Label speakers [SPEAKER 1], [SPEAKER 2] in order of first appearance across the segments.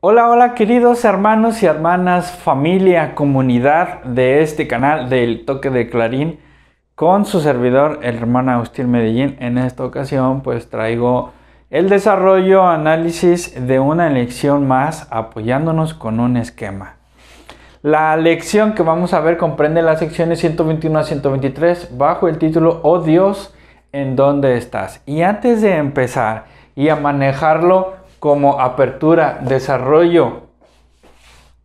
[SPEAKER 1] Hola, hola queridos hermanos y hermanas, familia, comunidad de este canal del Toque de Clarín con su servidor, el hermano Agustín Medellín. En esta ocasión pues traigo el desarrollo, análisis de una lección más apoyándonos con un esquema. La lección que vamos a ver comprende las secciones 121 a 123 bajo el título Oh Dios, ¿en dónde estás? Y antes de empezar y a manejarlo, como apertura, desarrollo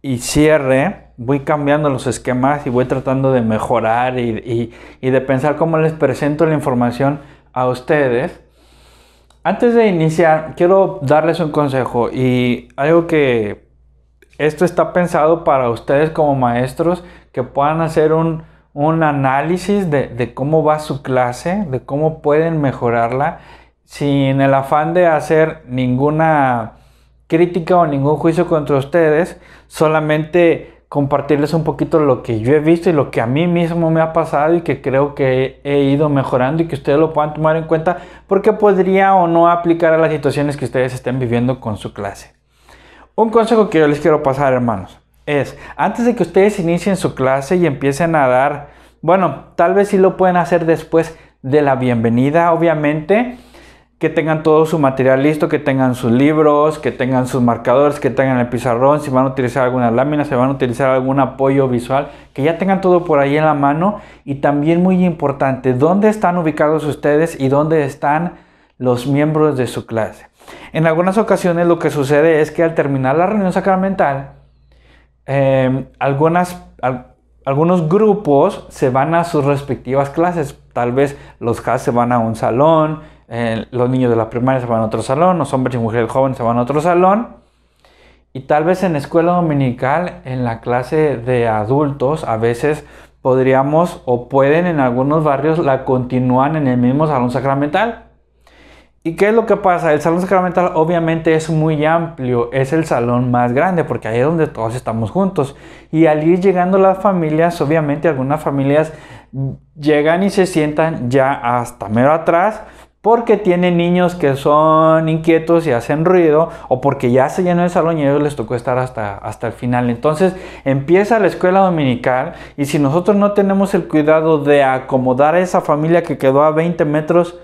[SPEAKER 1] y cierre, voy cambiando los esquemas y voy tratando de mejorar y, de pensar cómo les presento la información a ustedes. Antes de iniciar, quiero darles un consejo y algo que esto está pensado para ustedes como maestros que puedan hacer un, análisis de cómo va su clase, de cómo pueden mejorarla sin el afán de hacer ninguna crítica o ningún juicio contra ustedes, solamente compartirles un poquito lo que yo he visto y lo que a mí mismo me ha pasado y que creo que he ido mejorando y que ustedes lo puedan tomar en cuenta porque podría o no aplicar a las situaciones que ustedes estén viviendo con su clase. Un consejo que yo les quiero pasar, hermanos, es antes de que ustedes inicien su clase y empiecen a dar, bueno, tal vez si lo pueden hacer después de la bienvenida, obviamente, que tengan todo su material listo, que tengan sus libros, que tengan sus marcadores, que tengan el pizarrón, si van a utilizar alguna lámina, si van a utilizar algún apoyo visual, que ya tengan todo por ahí en la mano. Y también muy importante, dónde están ubicados ustedes y dónde están los miembros de su clase. En algunas ocasiones lo que sucede es que al terminar la reunión sacramental, em, algunas, algunos grupos se van a sus respectivas clases. Tal vez los que se van a un salón, los niños de la primaria se van a otro salón, los hombres y mujeres jóvenes se van a otro salón. Y tal vez en escuela dominical, en la clase de adultos, a veces podríamos o pueden en algunos barrios la continúan en el mismo salón sacramental. ¿Y qué es lo que pasa? El salón sacramental obviamente es muy amplio, es el salón más grande porque ahí es donde todos estamos juntos. Y al ir llegando las familias, obviamente algunas familias llegan y se sientan ya hasta mero atrás porque tienen niños que son inquietos y hacen ruido, o porque ya se llenó el salón y a ellos les tocó estar hasta, hasta el final. Entonces empieza la escuela dominical y si nosotros no tenemos el cuidado de acomodar a esa familia que quedó a 20 metros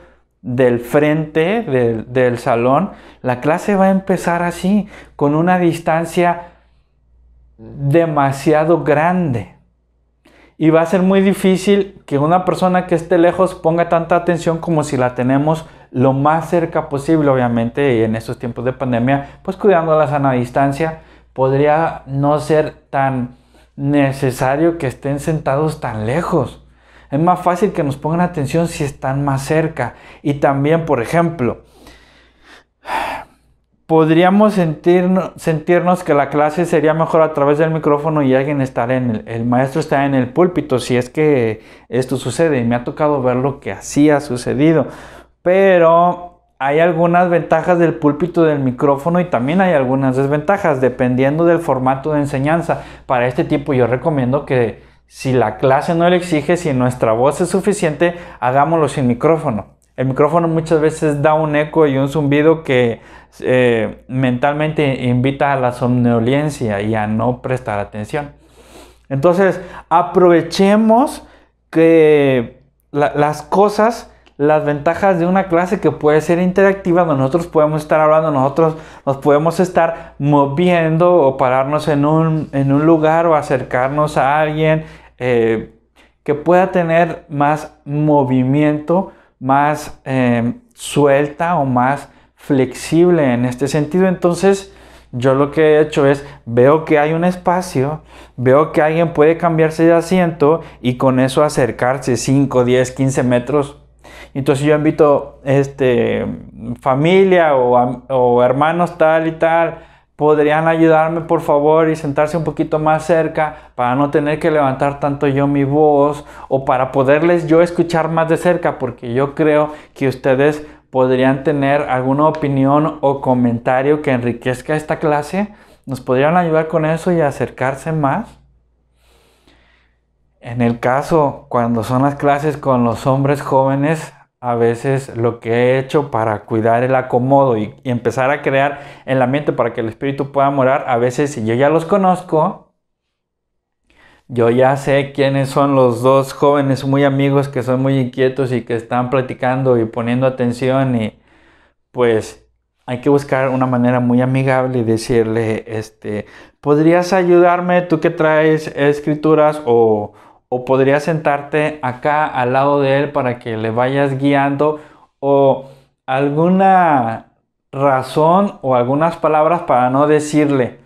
[SPEAKER 1] del frente del salón, la clase va a empezar así, con una distancia demasiado grande y va a ser muy difícil que una persona que esté lejos ponga tanta atención como si la tenemos lo más cerca posible, obviamente, en estos tiempos de pandemia, pues cuidando la sana distancia, podría no ser tan necesario que estén sentados tan lejos. Es más fácil que nos pongan atención si están más cerca. Y también, por ejemplo, podríamos sentirnos, que la clase sería mejor a través del micrófono y alguien estar en el, maestro está en el púlpito, si es que esto sucede. Y me ha tocado ver lo que así ha sucedido. Pero hay algunas ventajas del púlpito del micrófono y también hay algunas desventajas, dependiendo del formato de enseñanza. Para este tipo yo recomiendo que si la clase no le exige, si nuestra voz es suficiente, hagámoslo sin micrófono. El micrófono muchas veces da un eco y un zumbido que eh, mentalmente invita a la somnolencia y a no prestar atención. Entonces, aprovechemos que las cosas, las ventajas de una clase que puede ser interactiva, nosotros podemos estar hablando, nosotros nos podemos estar moviendo o pararnos en un, lugar o acercarnos a alguien eh, que pueda tener más movimiento más em, suelta o más flexible en este sentido. Entonces, yo lo que he hecho es, veo que hay un espacio, veo que alguien puede cambiarse de asiento y con eso acercarse 5, 10, 15 metros. Entonces yo invito este, familia o, o hermanos tal y tal podrían ayudarme por favor y sentarse un poquito más cerca para no tener que levantar tanto yo mi voz o para poderles yo escuchar más de cerca porque yo creo que ustedes podrían tener alguna opinión o comentario que enriquezca esta clase. Nos podrían ayudar con eso y acercarse más. En el caso, cuando son las clases con los hombres jóvenes, a veces lo que he hecho para cuidar el acomodo y, empezar a crear el ambiente para que el espíritu pueda morar, a veces si yo ya los conozco, yo ya sé quiénes son los dos jóvenes muy amigos que son muy inquietos y que están platicando y poniendo atención y pues hay que buscar una manera muy amigable y decirle, este, ¿podrías ayudarme tú que traes escrituras o o podrías sentarte acá al lado de él para que le vayas guiando o alguna razón o algunas palabras para no decirle,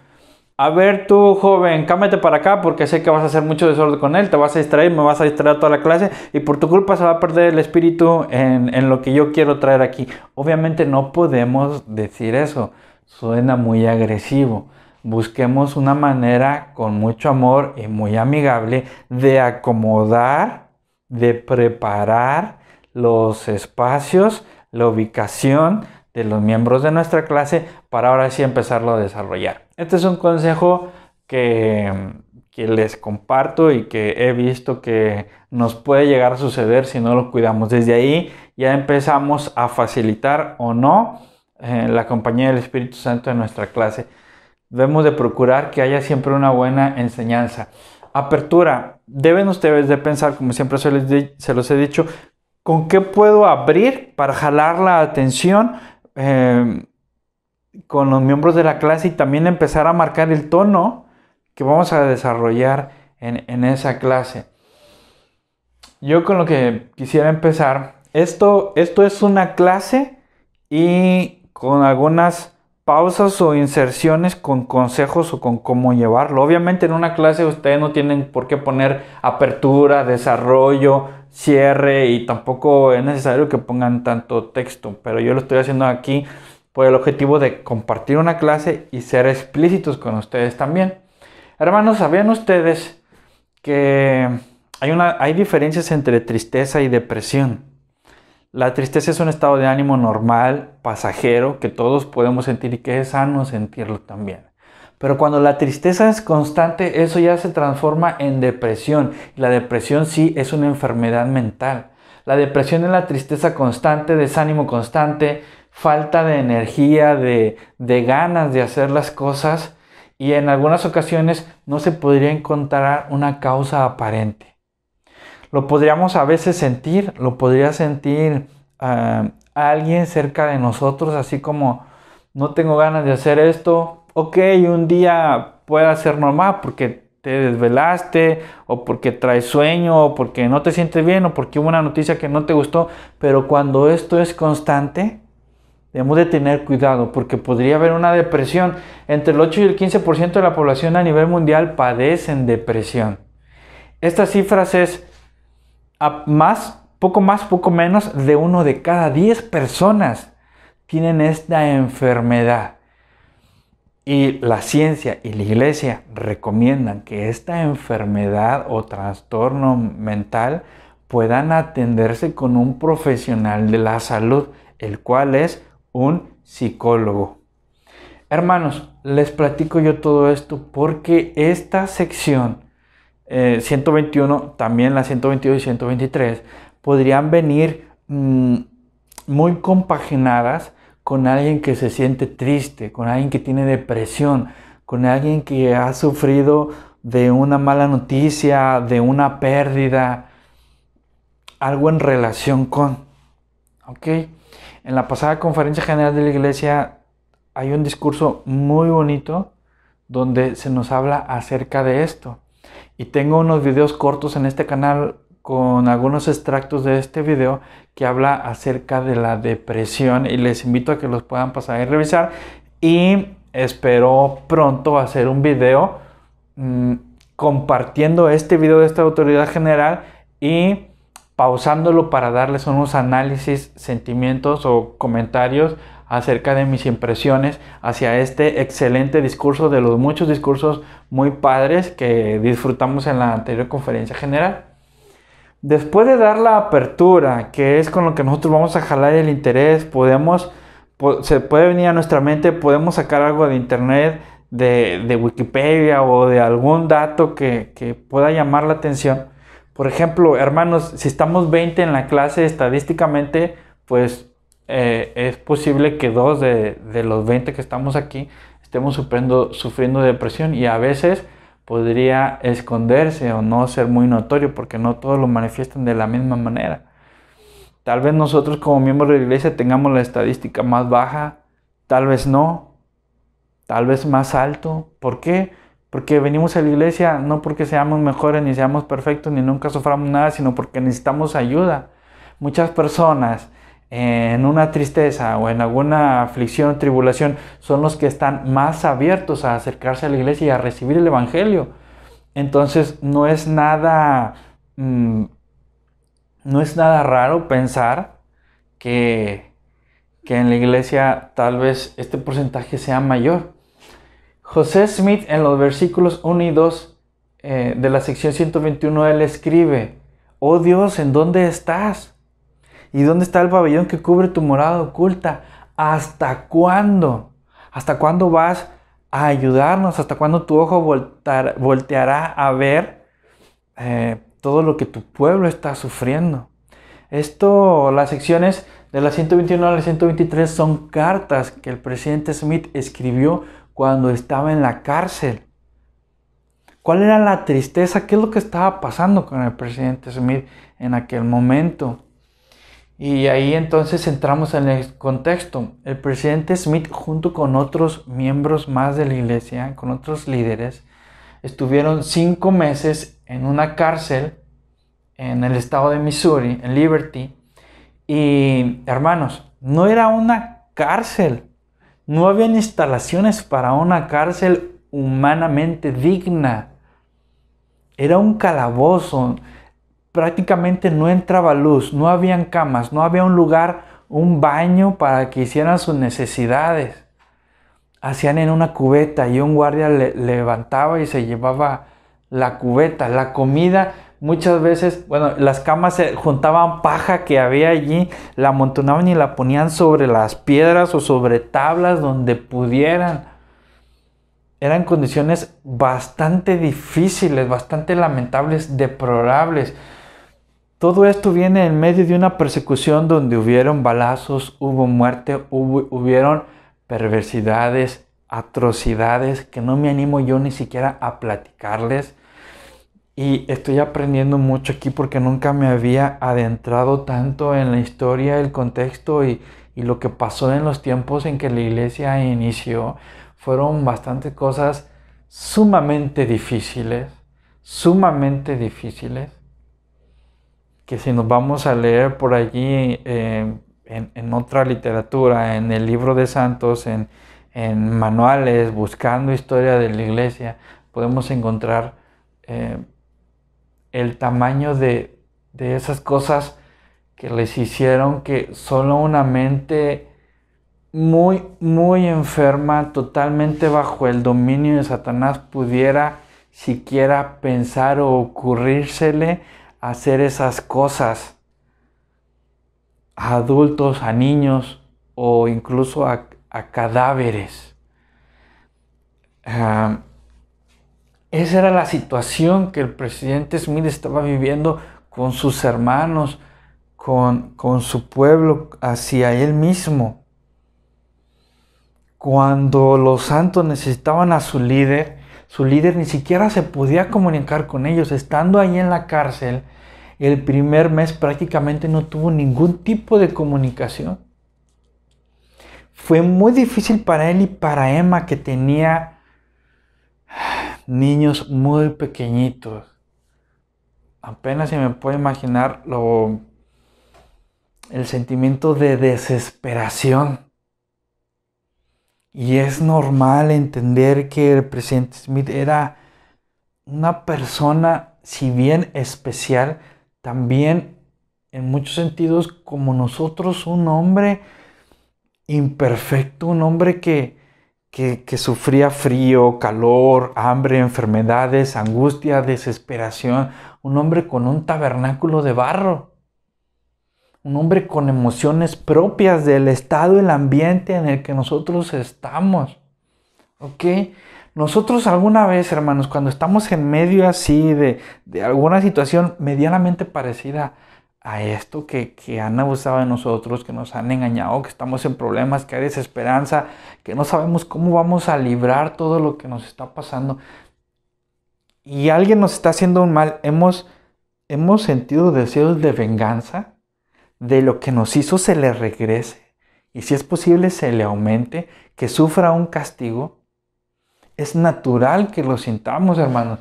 [SPEAKER 1] a ver tú joven, cámete para acá porque sé que vas a hacer mucho desorden con él, te vas a distraer, me vas a distraer toda la clase y por tu culpa se va a perder el espíritu en, en lo que yo quiero traer aquí. Obviamente no podemos decir eso, suena muy agresivo busquemos una manera con mucho amor y muy amigable de acomodar, de preparar los espacios, la ubicación de los miembros de nuestra clase para ahora sí empezarlo a desarrollar. Este es un consejo que, les comparto y que he visto que nos puede llegar a suceder si no lo cuidamos. Desde ahí ya empezamos a facilitar o no eh, la compañía del Espíritu Santo en nuestra clase. Debemos de procurar que haya siempre una buena enseñanza. Apertura. Deben ustedes de pensar, como siempre se, les se los he dicho, con qué puedo abrir para jalar la atención em, con los miembros de la clase y también empezar a marcar el tono que vamos a desarrollar en, en esa clase. Yo con lo que quisiera empezar, esto, esto es una clase y con algunas pausas o inserciones con consejos o con cómo llevarlo. Obviamente en una clase ustedes no tienen por qué poner apertura, desarrollo, cierre y tampoco es necesario que pongan tanto texto, pero yo lo estoy haciendo aquí por el objetivo de compartir una clase y ser explícitos con ustedes también. Hermanos, ¿sabían ustedes que hay, una, hay diferencias entre tristeza y depresión? La tristeza es un estado de ánimo normal, pasajero, que todos podemos sentir y que es sano sentirlo también. Pero cuando la tristeza es constante, eso ya se transforma en depresión. La depresión sí es una enfermedad mental. La depresión es la tristeza constante, desánimo constante, falta de energía, de, de ganas de hacer las cosas y en algunas ocasiones no se podría encontrar una causa aparente. Lo podríamos a veces sentir, lo podría sentir ah, alguien cerca de nosotros, así como no tengo ganas de hacer esto, ok, un día pueda ser normal porque te desvelaste o porque traes sueño o porque no te sientes bien o porque hubo una noticia que no te gustó, pero cuando esto es constante, debemos de tener cuidado porque podría haber una depresión. Entre el 8 y el 15% de la población a nivel mundial padecen depresión. Estas cifras es más, poco más, poco menos de uno de cada 10 personas tienen esta enfermedad. Y la ciencia y la iglesia recomiendan que esta enfermedad o trastorno mental puedan atenderse con un profesional de la salud, el cual es un psicólogo. Hermanos, les platico yo todo esto porque esta sección 121, eh, también la 122 y 123, podrían venir mm, muy compaginadas con alguien que se siente triste, con alguien que tiene depresión, con alguien que ha sufrido de una mala noticia, de una pérdida, algo en relación con. ¿Ok? En la pasada conferencia general de la iglesia hay un discurso muy bonito donde se nos habla acerca de esto. Y tengo unos videos cortos en este canal con algunos extractos de este video que habla acerca de la depresión y les invito a que los puedan pasar y revisar. Y espero pronto hacer un video mm, compartiendo este video de esta autoridad general y pausándolo para darles unos análisis, sentimientos o comentarios acerca de mis impresiones hacia este excelente discurso de los muchos discursos muy padres que disfrutamos en la anterior conferencia general. Después de dar la apertura, que es con lo que nosotros vamos a jalar el interés, podemos, se puede venir a nuestra mente, podemos sacar algo de internet, de, Wikipedia o de algún dato que, que pueda llamar la atención. Por ejemplo, hermanos, si estamos 20 en la clase, estadísticamente, pues eh, es posible que dos de, los 20 que estamos aquí estemos sufriendo, sufriendo depresión y a veces podría esconderse o no ser muy notorio porque no todos lo manifiestan de la misma manera. Tal vez nosotros como miembros de la iglesia tengamos la estadística más baja, tal vez no, tal vez más alto. ¿Por qué? Porque venimos a la iglesia no porque seamos mejores, ni seamos perfectos, ni nunca suframos nada, sino porque necesitamos ayuda. Muchas personas en una tristeza o en alguna aflicción o tribulación son los que están más abiertos a acercarse a la iglesia y a recibir el Evangelio. Entonces no es nada, mm, no es nada raro pensar que, que en la iglesia tal vez este porcentaje sea mayor. José Smith en los versículos 1 y 2 eh, de la sección 121, él escribe, oh Dios, ¿en dónde estás? ¿Y dónde está el pabellón que cubre tu morada oculta? ¿Hasta cuándo? ¿Hasta cuándo vas a ayudarnos? ¿Hasta cuándo tu ojo volteará a ver eh, todo lo que tu pueblo está sufriendo? Esto, las secciones de la 121 a la 123 son cartas que el presidente Smith escribió cuando estaba en la cárcel. ¿Cuál era la tristeza? ¿Qué es lo que estaba pasando con el presidente Smith en aquel momento? Y ahí entonces entramos en el contexto. El presidente Smith junto con otros miembros más de la iglesia, con otros líderes, estuvieron cinco meses en una cárcel en el estado de Missouri, en Liberty. Y hermanos, no era una cárcel. No habían instalaciones para una cárcel humanamente digna. Era un calabozo prácticamente no entraba luz, no habían camas, no había un lugar, un baño para que hicieran sus necesidades. Hacían en una cubeta y un guardia le levantaba y se llevaba la cubeta, la comida. Muchas veces, bueno, las camas se juntaban paja que había allí, la amontonaban y la ponían sobre las piedras o sobre tablas donde pudieran eran condiciones bastante difíciles, bastante lamentables, deplorables. Todo esto viene en medio de una persecución donde hubieron balazos, hubo muerte, hubieron perversidades, atrocidades que no me animo yo ni siquiera a platicarles. Y estoy aprendiendo mucho aquí porque nunca me había adentrado tanto en la historia, el contexto y lo que pasó en los tiempos en que la iglesia inició. Fueron bastantes cosas sumamente difíciles, sumamente difíciles que si nos vamos a leer por allí eh, en, otra literatura, en el libro de santos, en, manuales, buscando historia de la iglesia, podemos encontrar eh, el tamaño de, de esas cosas que les hicieron que solo una mente muy, muy enferma, totalmente bajo el dominio de Satanás, pudiera siquiera pensar o ocurrírsele hacer esas cosas a adultos, a niños o incluso a, cadáveres. Ah, esa era la situación que el presidente Smith estaba viviendo con sus hermanos, con, con su pueblo, hacia él mismo. Cuando los santos necesitaban a su líder, su líder ni siquiera se podía comunicar con ellos. Estando ahí en la cárcel, el primer mes prácticamente no tuvo ningún tipo de comunicación. Fue muy difícil para él y para Emma que tenía niños muy pequeñitos. Apenas se me puede imaginar lo, el sentimiento de desesperación y es normal entender que el presidente Smith era una persona, si bien especial, también en muchos sentidos como nosotros, un hombre imperfecto, un hombre que, que, que sufría frío, calor, hambre, enfermedades, angustia, desesperación, un hombre con un tabernáculo de barro un hombre con emociones propias del estado, el ambiente en el que nosotros estamos. ¿Ok? Nosotros alguna vez, hermanos, cuando estamos en medio así de, alguna situación medianamente parecida a esto, que, que, han abusado de nosotros, que nos han engañado, que estamos en problemas, que hay desesperanza, que no sabemos cómo vamos a librar todo lo que nos está pasando, y alguien nos está haciendo un mal, hemos, hemos sentido deseos de venganza, de lo que nos hizo se le regrese y si es posible se le aumente, que sufra un castigo. Es natural que lo sintamos, hermanos.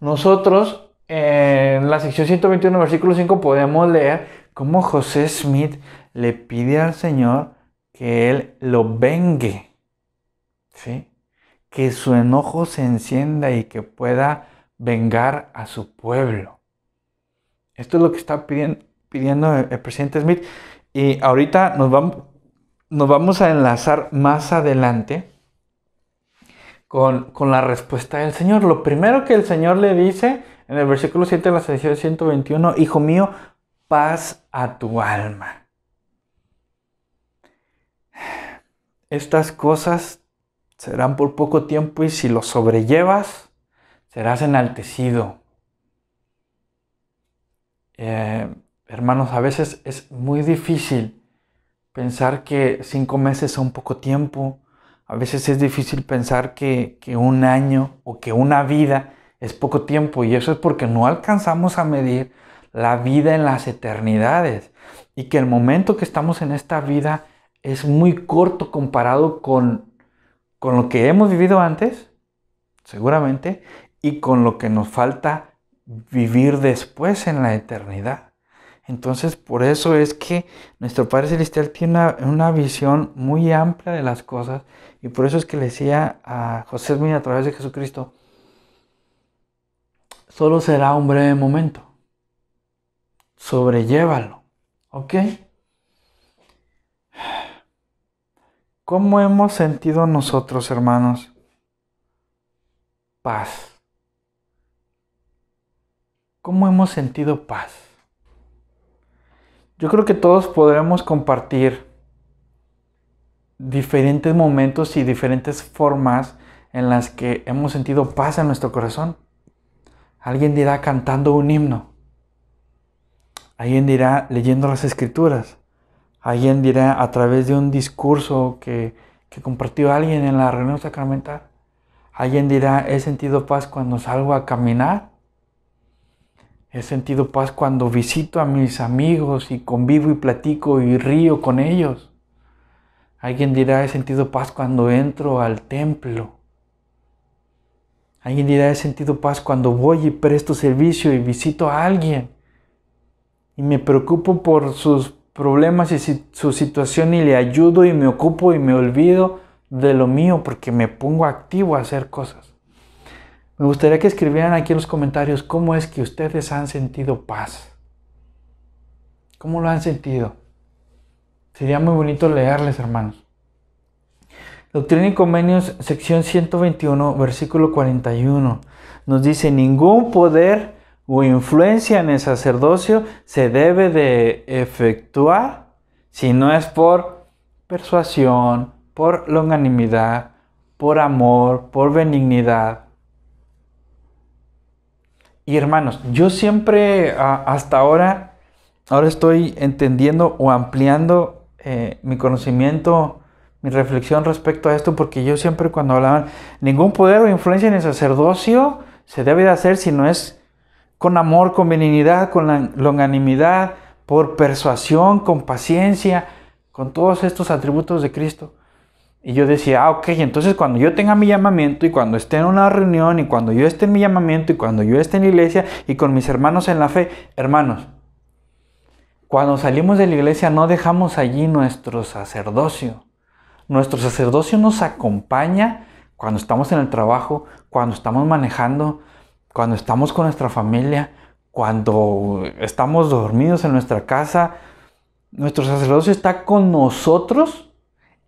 [SPEAKER 1] Nosotros en la sección 121, versículo 5, podemos leer cómo José Smith le pide al Señor que Él lo vengue, ¿sí? que su enojo se encienda y que pueda vengar a su pueblo. Esto es lo que está pidiendo pidiendo el, presidente Smith. Y ahorita nos vamos, nos vamos a enlazar más adelante con, la respuesta del Señor. Lo primero que el Señor le dice en el versículo 7 de la sección 121, Hijo mío, paz a tu alma. Estas cosas serán por poco tiempo y si lo sobrellevas, serás enaltecido. Eh, Hermanos, a veces es muy difícil pensar que cinco meses son poco tiempo. A veces es difícil pensar que, que un año o que una vida es poco tiempo. Y eso es porque no alcanzamos a medir la vida en las eternidades. Y que el momento que estamos en esta vida es muy corto comparado con, con lo que hemos vivido antes, seguramente, y con lo que nos falta vivir después en la eternidad. Entonces, por eso es que nuestro Padre Celestial tiene una, visión muy amplia de las cosas y por eso es que le decía a José Smith a través de Jesucristo, solo será un breve momento, sobrellévalo, ¿ok? ¿Cómo hemos sentido nosotros, hermanos? Paz. ¿Cómo hemos sentido paz? Yo creo que todos podremos compartir diferentes momentos y diferentes formas en las que hemos sentido paz en nuestro corazón. Alguien dirá cantando un himno. Alguien dirá leyendo las escrituras. Alguien dirá a través de un discurso que, que compartió alguien en la reunión sacramental. Alguien dirá, he sentido paz cuando salgo a caminar. He sentido paz cuando visito a mis amigos y convivo y platico y río con ellos. Alguien dirá, he sentido paz cuando entro al templo. Alguien dirá, he sentido paz cuando voy y presto servicio y visito a alguien. Y me preocupo por sus problemas y su situación y le ayudo y me ocupo y me olvido de lo mío porque me pongo activo a hacer cosas. Me gustaría que escribieran aquí en los comentarios cómo es que ustedes han sentido paz. ¿Cómo lo han sentido? Sería muy bonito leerles, hermanos. Doctrina y Convenios, sección 121, versículo 41, nos dice, ningún poder o influencia en el sacerdocio se debe de efectuar si no es por persuasión, por longanimidad, por amor, por benignidad y hermanos, yo siempre ah, hasta ahora, ahora estoy entendiendo o ampliando eh, mi conocimiento, mi reflexión respecto a esto, porque yo siempre cuando hablaban, ningún poder o influencia en el sacerdocio se debe de hacer si no es con amor, con benignidad, con la longanimidad, por persuasión, con paciencia, con todos estos atributos de Cristo. Y yo decía, ah, ok, entonces cuando yo tenga mi llamamiento y cuando esté en una reunión y cuando yo esté en mi llamamiento y cuando yo esté en la iglesia y con mis hermanos en la fe, hermanos, cuando salimos de la iglesia no dejamos allí nuestro sacerdocio. Nuestro sacerdocio nos acompaña cuando estamos en el trabajo, cuando estamos manejando, cuando estamos con nuestra familia, cuando estamos dormidos en nuestra casa. Nuestro sacerdocio está con nosotros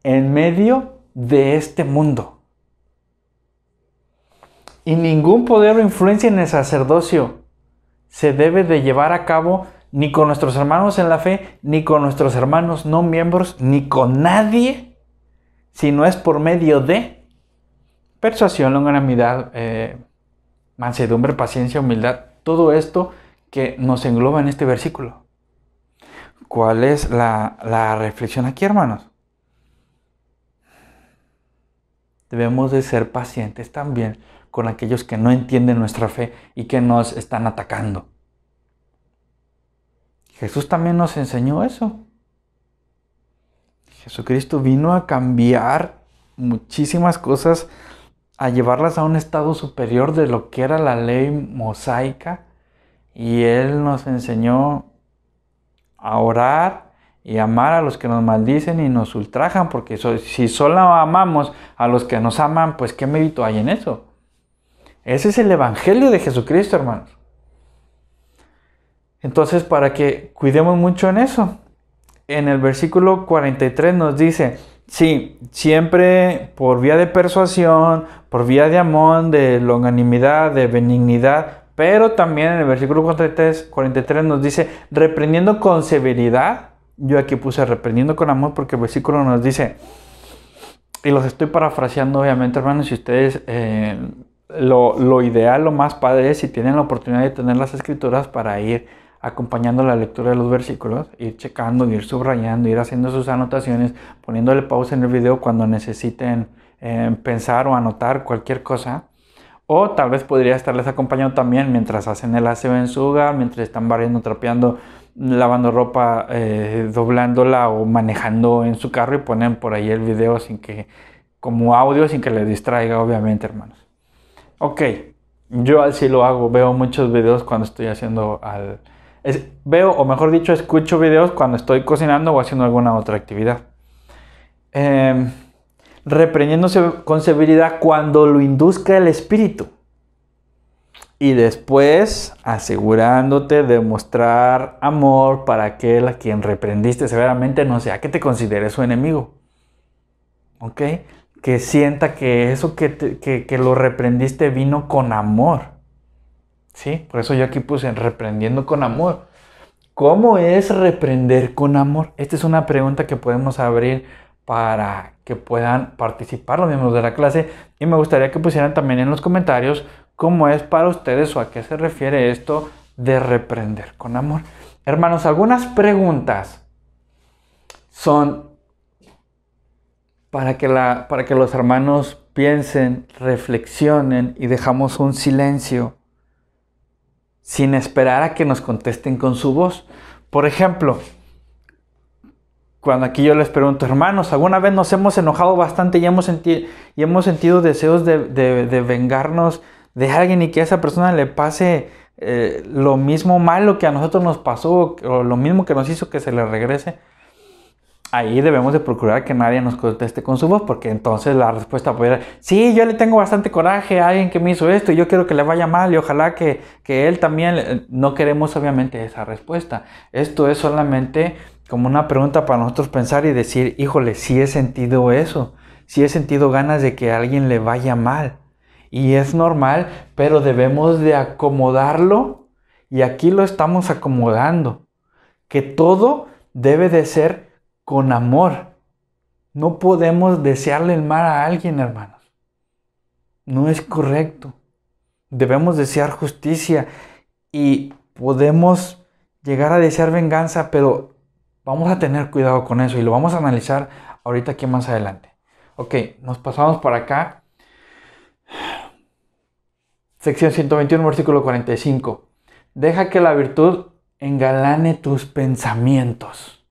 [SPEAKER 1] en medio de este mundo. Y ningún poder o influencia en el sacerdocio se debe de llevar a cabo ni con nuestros hermanos en la fe, ni con nuestros hermanos no miembros, ni con nadie, si no es por medio de persuasión, longanimidad, eh, mansedumbre, paciencia, humildad, todo esto que nos engloba en este versículo. ¿Cuál es la reflexión aquí, hermanos? Debemos de ser pacientes también con aquellos que no entienden nuestra fe y que nos están atacando. Jesús también nos enseñó eso. Jesucristo vino a cambiar muchísimas cosas, a llevarlas a un estado superior de lo que era la ley mosaica. Y Él nos enseñó a orar, y amar a los que nos maldicen y nos ultrajan, porque si solo amamos a los que nos aman, pues qué mérito hay en eso. Ese es el Evangelio de Jesucristo, hermanos. Entonces, para que cuidemos mucho en eso, en el versículo 43 nos dice, sí, siempre por vía de persuasión, por vía de amor, de longanimidad, de benignidad, pero también en el versículo 43 nos dice, reprendiendo con severidad yo aquí puse reprendiendo con amor porque el versículo nos dice, y los estoy parafraseando obviamente hermanos, si ustedes eh, lo, ideal, lo más padre es si tienen la oportunidad de tener las escrituras para ir acompañando la lectura de los versículos, ir checando, ir subrayando, ir haciendo sus anotaciones, poniéndole pausa en el video cuando necesiten eh, pensar o anotar cualquier cosa. O tal vez podría estarles acompañando también mientras hacen el aseo en su hogar, mientras están barriendo, trapeando, lavando ropa, eh, doblándola o manejando en su carro y ponen por ahí el video sin que, como audio, sin que le distraiga, obviamente, hermanos. Ok, yo así lo hago, veo muchos videos cuando estoy haciendo al... veo, o mejor dicho, escucho videos cuando estoy cocinando o haciendo alguna otra actividad. Eh, reprendiéndose con severidad cuando lo induzca el espíritu y después asegurándote de mostrar amor para aquel a quien reprendiste severamente, no sea que te considere su enemigo. ¿Ok? Que sienta que eso que, que, que lo reprendiste vino con amor. ¿Sí? Por eso yo aquí puse reprendiendo con amor. ¿Cómo es reprender con amor? Esta es una pregunta que podemos abrir para que puedan participar los miembros de la clase. Y me gustaría que pusieran también en los comentarios cómo es para ustedes o a qué se refiere esto de reprender con amor. Hermanos, algunas preguntas son para que, la, para que los hermanos piensen, reflexionen y dejamos un silencio sin esperar a que nos contesten con su voz. Por ejemplo, cuando aquí yo les pregunto, hermanos, ¿alguna vez nos hemos enojado bastante y hemos, y hemos sentido deseos de, de, de vengarnos? de alguien y que a esa persona le pase eh, lo mismo malo que a nosotros nos pasó o lo mismo que nos hizo que se le regrese, ahí debemos de procurar que nadie nos conteste con su voz, porque entonces la respuesta puede ser, sí, yo le tengo bastante coraje a alguien que me hizo esto y yo quiero que le vaya mal y ojalá que, él también, no queremos obviamente esa respuesta. Esto es solamente como una pregunta para nosotros pensar y decir, híjole, si sí he sentido eso, si sí he sentido ganas de que a alguien le vaya mal y es normal, pero debemos de acomodarlo y aquí lo estamos acomodando. Que todo debe de ser con amor. No podemos desearle el mal a alguien, hermanos. No es correcto. Debemos desear justicia y podemos llegar a desear venganza, pero vamos a tener cuidado con eso y lo vamos a analizar ahorita aquí más adelante. Ok, nos pasamos para acá sección 121, versículo 45. Deja que la virtud engalane tus pensamientos.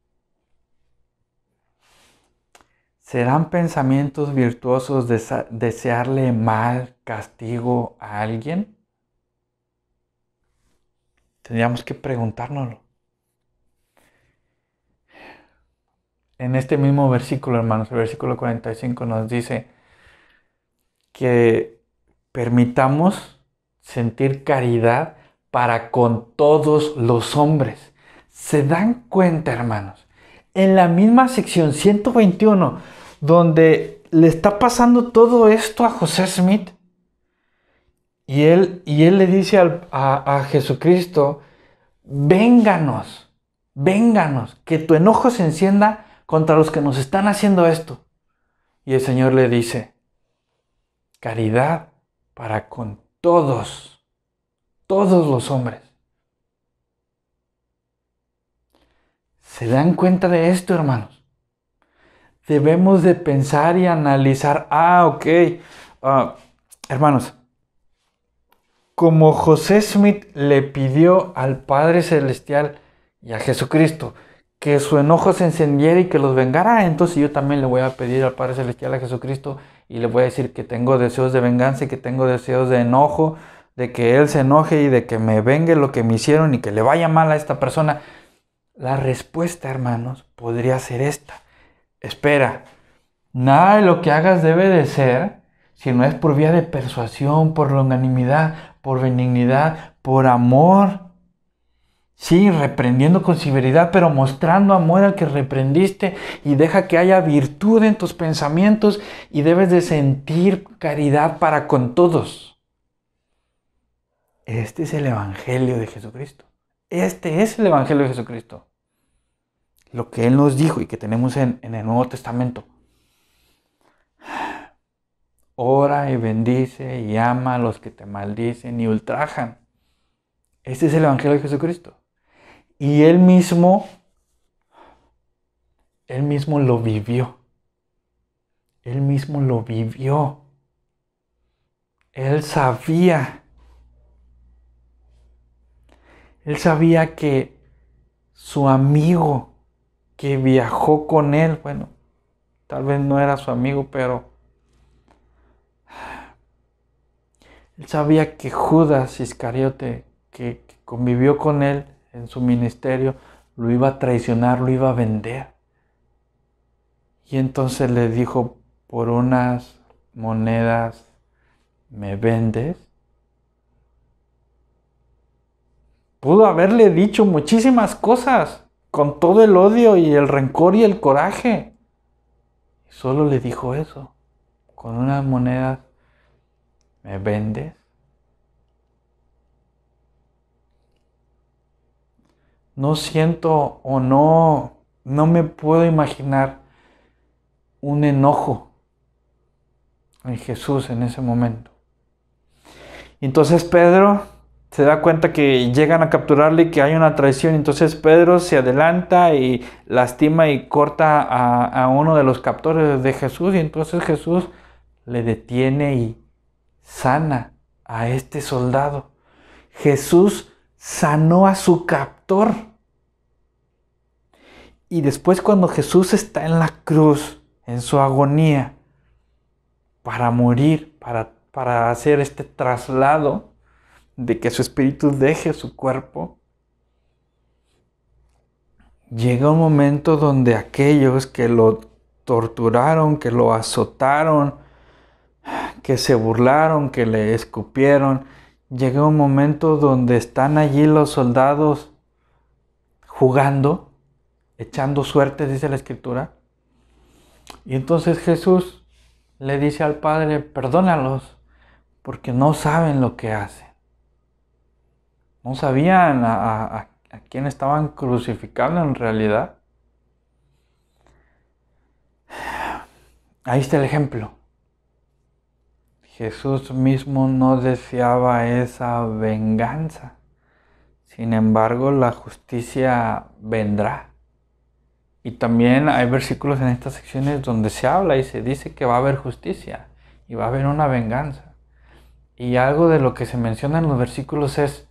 [SPEAKER 1] ¿Serán pensamientos virtuosos desearle mal castigo a alguien? Tendríamos que preguntárnoslo. En este mismo versículo, hermanos, el versículo 45 nos dice que permitamos sentir caridad para con todos los hombres. ¿Se dan cuenta, hermanos? En la misma sección 121, donde le está pasando todo esto a José Smith, y él, y él le dice a, Jesucristo, vénganos, vénganos, que tu enojo se encienda contra los que nos están haciendo esto. Y el Señor le dice, caridad para con todos, todos los hombres. ¿Se dan cuenta de esto, hermanos? Debemos de pensar y analizar, ah, ok, ah, hermanos, como José Smith le pidió al Padre Celestial y a Jesucristo que su enojo se encendiera y que los vengara, entonces yo también le voy a pedir al Padre Celestial a Jesucristo y le voy a decir que tengo deseos de venganza y que tengo deseos de enojo, de que él se enoje y de que me vengue lo que me hicieron y que le vaya mal a esta persona. La respuesta, hermanos, podría ser esta. Espera, nada de lo que hagas debe de ser si no es por vía de persuasión, por longanimidad, por benignidad, por amor Sí, reprendiendo con severidad, pero mostrando amor al que reprendiste y deja que haya virtud en tus pensamientos y debes de sentir caridad para con todos. Este es el Evangelio de Jesucristo. Este es el Evangelio de Jesucristo. Lo que Él nos dijo y que tenemos en, en el Nuevo Testamento. Ora y bendice y ama a los que te maldicen y ultrajan. Este es el Evangelio de Jesucristo. Y él mismo, él mismo lo vivió. Él mismo lo vivió. Él sabía. Él sabía que su amigo que viajó con él, bueno, tal vez no era su amigo, pero él sabía que Judas Iscariote, que, convivió con él, en su ministerio, lo iba a traicionar, lo iba a vender. Y entonces le dijo, por unas monedas me vendes. Pudo haberle dicho muchísimas cosas con todo el odio y el rencor y el coraje. Y solo le dijo eso, con unas monedas me vendes. no siento o no, no me puedo imaginar un enojo en Jesús en ese momento. Entonces Pedro se da cuenta que llegan a capturarle y que hay una traición. Entonces Pedro se adelanta y lastima y corta a, a uno de los captores de Jesús. Y entonces Jesús le detiene y sana a este soldado. Jesús sanó a su captor. Y después cuando Jesús está en la cruz, en su agonía, para morir, para, hacer este traslado de que su espíritu deje su cuerpo, llega un momento donde aquellos que lo torturaron, que lo azotaron, que se burlaron, que le escupieron, llega un momento donde están allí los soldados jugando, echando suerte, dice la escritura. Y entonces Jesús le dice al Padre, perdónalos, porque no saben lo que hacen. No sabían a, a quién estaban crucificando en realidad. Ahí está el ejemplo. Jesús mismo no deseaba esa venganza. Sin embargo, la justicia vendrá. Y también hay versículos en estas secciones donde se habla y se dice que va a haber justicia y va a haber una venganza. Y algo de lo que se menciona en los versículos es,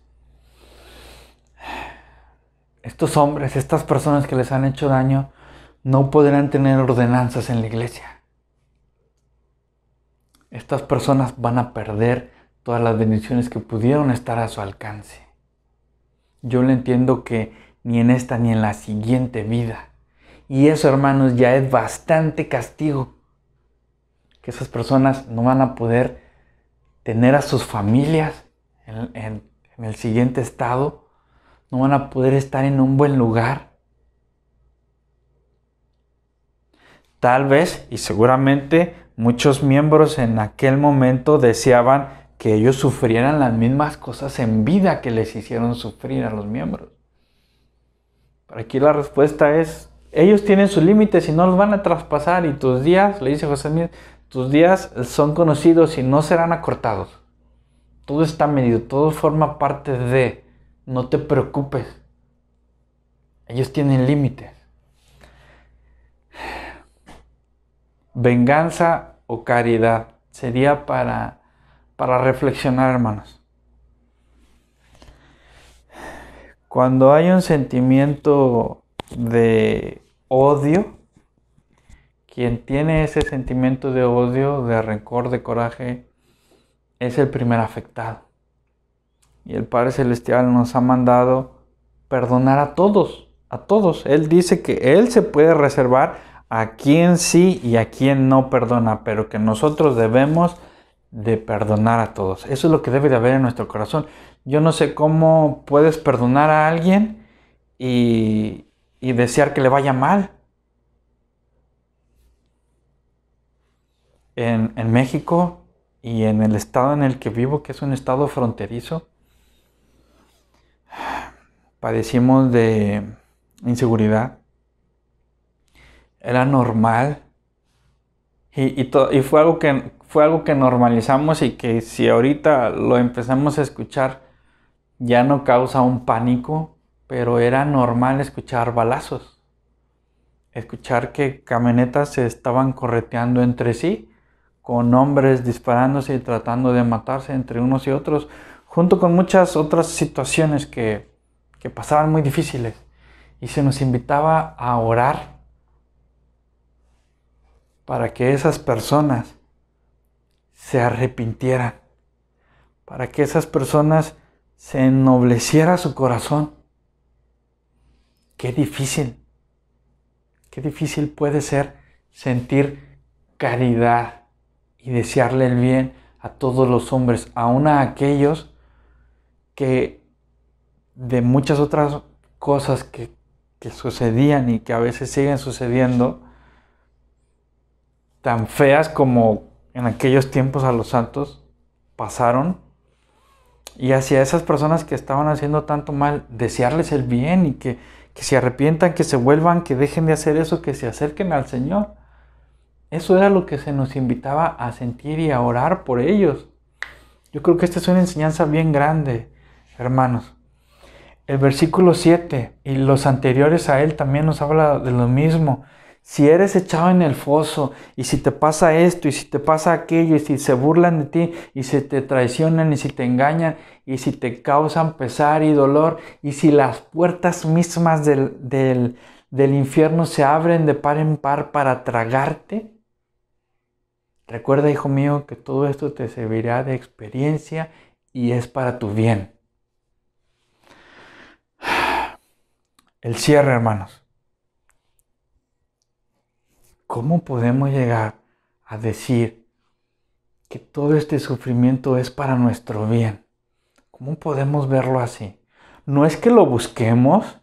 [SPEAKER 1] estos hombres, estas personas que les han hecho daño, no podrán tener ordenanzas en la iglesia estas personas van a perder todas las bendiciones que pudieron estar a su alcance. Yo le entiendo que ni en esta ni en la siguiente vida. Y eso, hermanos, ya es bastante castigo. Que esas personas no van a poder tener a sus familias en, en el siguiente estado. No van a poder estar en un buen lugar. Tal vez y seguramente muchos miembros en aquel momento deseaban que ellos sufrieran las mismas cosas en vida que les hicieron sufrir a los miembros. Pero aquí la respuesta es, ellos tienen sus límites y no los van a traspasar y tus días, le dice José Miguel, tus días son conocidos y no serán acortados. Todo está medido, todo forma parte de, no te preocupes. Ellos tienen límites. venganza o caridad. Sería para, para reflexionar, hermanos. Cuando hay un sentimiento de odio, quien tiene ese sentimiento de odio, de rencor, de coraje, es el primer afectado. Y el Padre Celestial nos ha mandado perdonar a todos, a todos. Él dice que Él se puede reservar a quién sí y a quién no perdona, pero que nosotros debemos de perdonar a todos. Eso es lo que debe de haber en nuestro corazón. Yo no sé cómo puedes perdonar a alguien y, desear que le vaya mal. En, en México y en el estado en el que vivo, que es un estado fronterizo, padecimos de inseguridad, era normal. Y, y, fue, algo que, fue algo que normalizamos y que si ahorita lo empezamos a escuchar, ya no causa un pánico, pero era normal escuchar balazos. Escuchar que camionetas se estaban correteando entre sí, con hombres disparándose y tratando de matarse entre unos y otros, junto con muchas otras situaciones que, que pasaban muy difíciles. Y se nos invitaba a orar para que esas personas se arrepintieran, para que esas personas se ennobleciera su corazón. Qué difícil, qué difícil puede ser sentir caridad y desearle el bien a todos los hombres, aun a aquellos que de muchas otras cosas que, que sucedían y que a veces siguen sucediendo, tan feas como en aquellos tiempos a los santos pasaron. Y hacia esas personas que estaban haciendo tanto mal, desearles el bien y que, se arrepientan, que se vuelvan, que dejen de hacer eso, que se acerquen al Señor. Eso era lo que se nos invitaba a sentir y a orar por ellos. Yo creo que esta es una enseñanza bien grande, hermanos. El versículo 7 y los anteriores a él también nos habla de lo mismo si eres echado en el foso y si te pasa esto y si te pasa aquello y si se burlan de ti y si te traicionan y si te engañan y si te causan pesar y dolor y si las puertas mismas del, del infierno se abren de par en par para tragarte, recuerda hijo mío que todo esto te servirá de experiencia y es para tu bien. El cierre hermanos. ¿Cómo podemos llegar a decir que todo este sufrimiento es para nuestro bien? ¿Cómo podemos verlo así? No es que lo busquemos,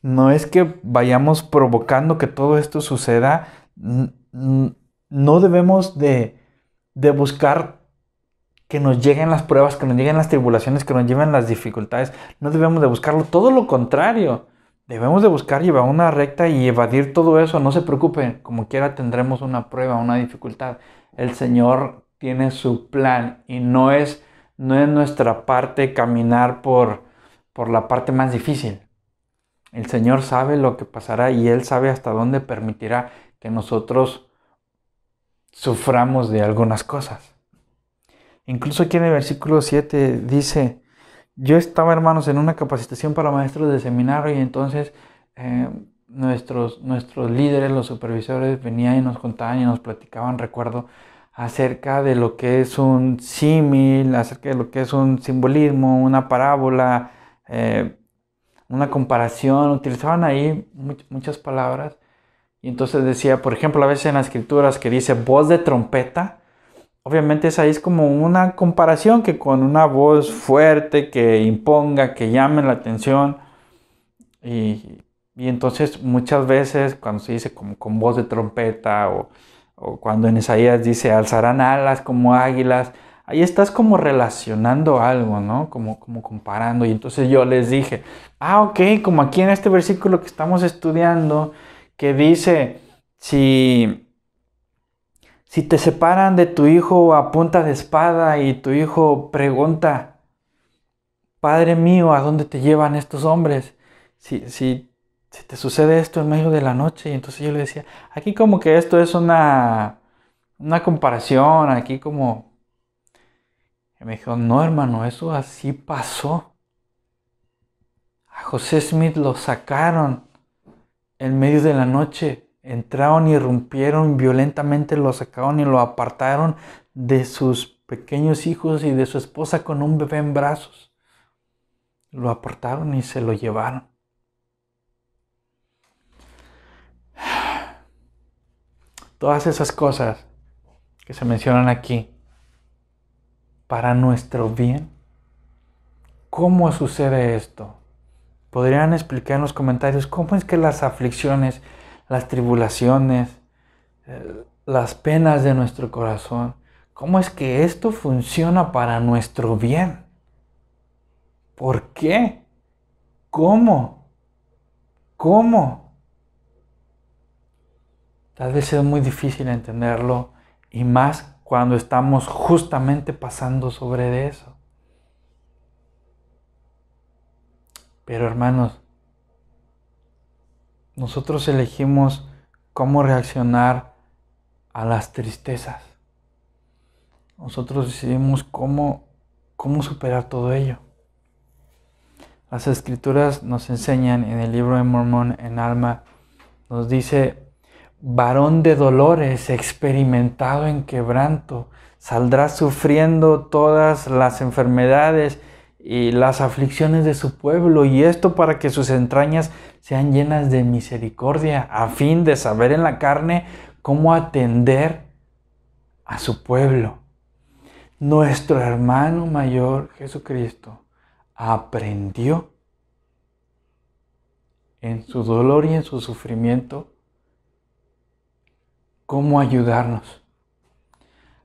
[SPEAKER 1] no es que vayamos provocando que todo esto suceda, no debemos de, de buscar que nos lleguen las pruebas, que nos lleguen las tribulaciones, que nos lleven las dificultades, no debemos de buscarlo, todo lo contrario, Debemos de buscar llevar una recta y evadir todo eso. No se preocupen, como quiera tendremos una prueba, una dificultad. El Señor tiene su plan y no es, no es nuestra parte caminar por, por la parte más difícil. El Señor sabe lo que pasará y Él sabe hasta dónde permitirá que nosotros suframos de algunas cosas. Incluso aquí en el versículo 7 dice, yo estaba, hermanos, en una capacitación para maestros de seminario y entonces eh, nuestros, nuestros líderes, los supervisores, venían y nos contaban y nos platicaban, recuerdo, acerca de lo que es un símil, acerca de lo que es un simbolismo, una parábola, eh, una comparación. Utilizaban ahí muchas palabras. Y entonces decía, por ejemplo, a veces en las escrituras que dice voz de trompeta, obviamente esa es como una comparación que con una voz fuerte que imponga, que llame la atención. Y, entonces muchas veces cuando se dice como con voz de trompeta o, cuando en Isaías dice alzarán alas como águilas, ahí estás como relacionando algo, ¿no? Como, como comparando. Y entonces yo les dije, ah, ok, como aquí en este versículo que estamos estudiando, que dice, si si te separan de tu hijo a punta de espada y tu hijo pregunta, Padre mío, ¿a dónde te llevan estos hombres? Si, si, te sucede esto en medio de la noche, y entonces yo le decía, aquí como que esto es una, una comparación, aquí como... Y me dijo, no hermano, eso así pasó. A José Smith lo sacaron en medio de la noche entraron y irrumpieron violentamente, lo sacaron y lo apartaron de sus pequeños hijos y de su esposa con un bebé en brazos. Lo apartaron y se lo llevaron. Todas esas cosas que se mencionan aquí para nuestro bien. ¿Cómo sucede esto? ¿Podrían explicar en los comentarios cómo es que las aflicciones las tribulaciones, eh, las penas de nuestro corazón. ¿Cómo es que esto funciona para nuestro bien? ¿Por qué? ¿Cómo? ¿Cómo? Tal vez sea muy difícil entenderlo y más cuando estamos justamente pasando sobre eso. Pero hermanos, nosotros elegimos cómo reaccionar a las tristezas. Nosotros decidimos cómo, superar todo ello. Las escrituras nos enseñan en el libro de Mormón en Alma, nos dice, varón de dolores, experimentado en quebranto, saldrá sufriendo todas las enfermedades y las aflicciones de su pueblo, y esto para que sus entrañas sean llenas de misericordia, a fin de saber en la carne cómo atender a su pueblo. Nuestro hermano mayor Jesucristo aprendió en su dolor y en su sufrimiento cómo ayudarnos.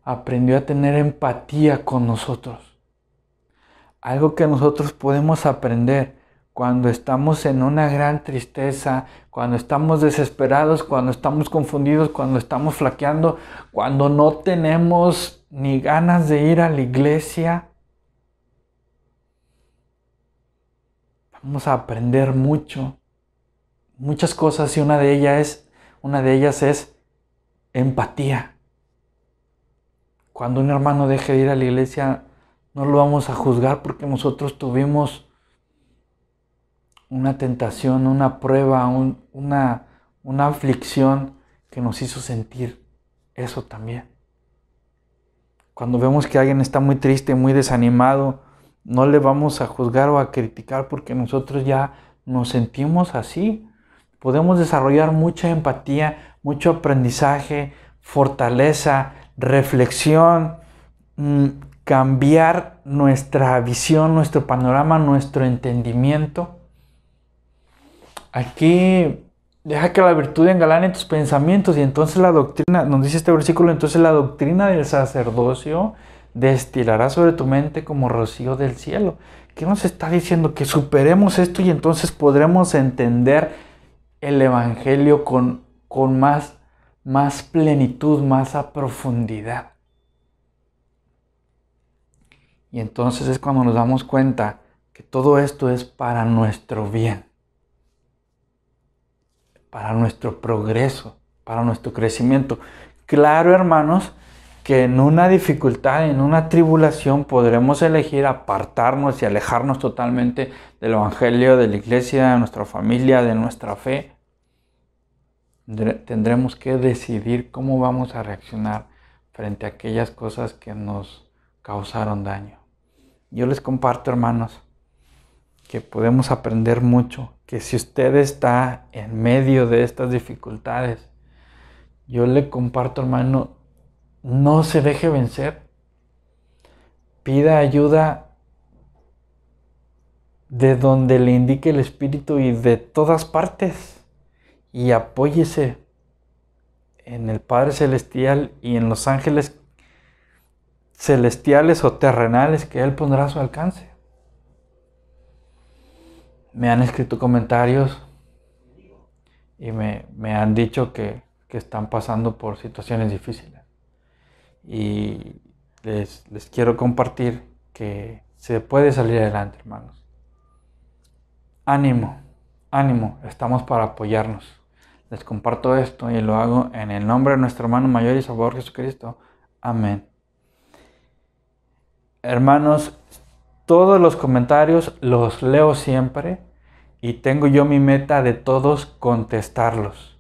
[SPEAKER 1] Aprendió a tener empatía con nosotros algo que nosotros podemos aprender cuando estamos en una gran tristeza, cuando estamos desesperados, cuando estamos confundidos, cuando estamos flaqueando, cuando no tenemos ni ganas de ir a la iglesia. Vamos a aprender mucho, muchas cosas y una de ellas es, una de ellas es empatía. Cuando un hermano deje de ir a la iglesia, no lo vamos a juzgar porque nosotros tuvimos una tentación, una prueba, una, una aflicción que nos hizo sentir eso también. Cuando vemos que alguien está muy triste, muy desanimado, no le vamos a juzgar o a criticar porque nosotros ya nos sentimos así. Podemos desarrollar mucha empatía, mucho aprendizaje, fortaleza, reflexión, mm, cambiar nuestra visión, nuestro panorama, nuestro entendimiento. Aquí deja que la virtud engalane tus pensamientos y entonces la doctrina, nos dice este versículo, entonces la doctrina del sacerdocio destilará sobre tu mente como rocío del cielo. ¿Qué nos está diciendo? Que superemos esto y entonces podremos entender el Evangelio con, con más, más plenitud, más a profundidad. Y entonces es cuando nos damos cuenta que todo esto es para nuestro bien, para nuestro progreso, para nuestro crecimiento. Claro, hermanos, que en una dificultad, en una tribulación, podremos elegir apartarnos y alejarnos totalmente del Evangelio, de la iglesia, de nuestra familia, de nuestra fe. Tendremos que decidir cómo vamos a reaccionar frente a aquellas cosas que nos causaron daño. Yo les comparto, hermanos, que podemos aprender mucho, que si usted está en medio de estas dificultades, yo le comparto, hermano, no se deje vencer. Pida ayuda de donde le indique el Espíritu y de todas partes. Y apóyese en el Padre Celestial y en los ángeles celestiales o terrenales que Él pondrá a su alcance. Me han escrito comentarios y me, han dicho que, están pasando por situaciones difíciles. Y les, les quiero compartir que se puede salir adelante, hermanos. Ánimo, ánimo, estamos para apoyarnos. Les comparto esto y lo hago en el nombre de nuestro hermano mayor y Salvador Jesucristo. Amén hermanos, todos los comentarios los leo siempre y tengo yo mi meta de todos contestarlos.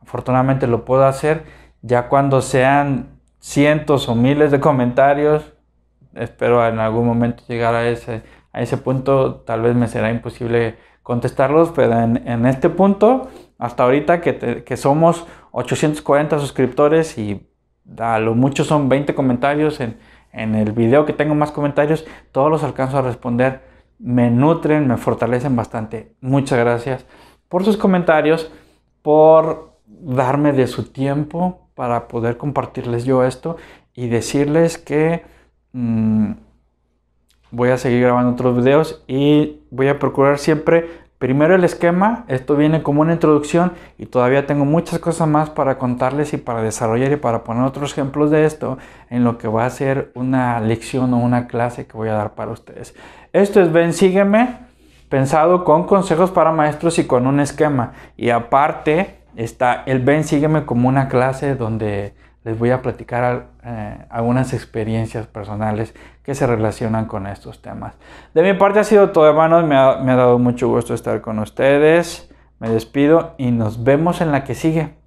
[SPEAKER 1] Afortunadamente lo puedo hacer ya cuando sean cientos o miles de comentarios. Espero en algún momento llegar a ese, a ese punto. Tal vez me será imposible contestarlos, pero en, este punto, hasta ahorita que, que somos 840 suscriptores y a lo mucho son 20 comentarios en, en el video que tengo más comentarios, todos los alcanzo a responder. Me nutren, me fortalecen bastante. Muchas gracias por sus comentarios, por darme de su tiempo para poder compartirles yo esto y decirles que mm, voy a seguir grabando otros videos y voy a procurar siempre Primero el esquema, esto viene como una introducción y todavía tengo muchas cosas más para contarles y para desarrollar y para poner otros ejemplos de esto en lo que va a ser una lección o una clase que voy a dar para ustedes. Esto es Ven, sígueme, pensado con consejos para maestros y con un esquema. Y aparte está el Ven, sígueme como una clase donde les voy a platicar eh, algunas experiencias personales que se relacionan con estos temas. De mi parte ha sido todo, hermanos. me ha dado mucho gusto estar con ustedes. Me despido y nos vemos en la que sigue.